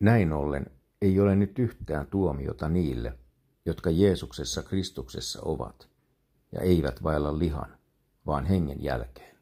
Näin ollen ei ole nyt yhtään tuomiota niille, jotka Jeesuksessa Kristuksessa ovat ja eivät vailla lihan, vaan hengen jälkeen.